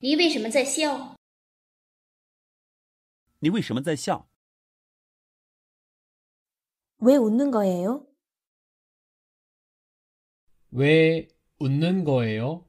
你为什么在笑？你为什么在笑？왜웃는거예 요？ 왜웃는거예 요？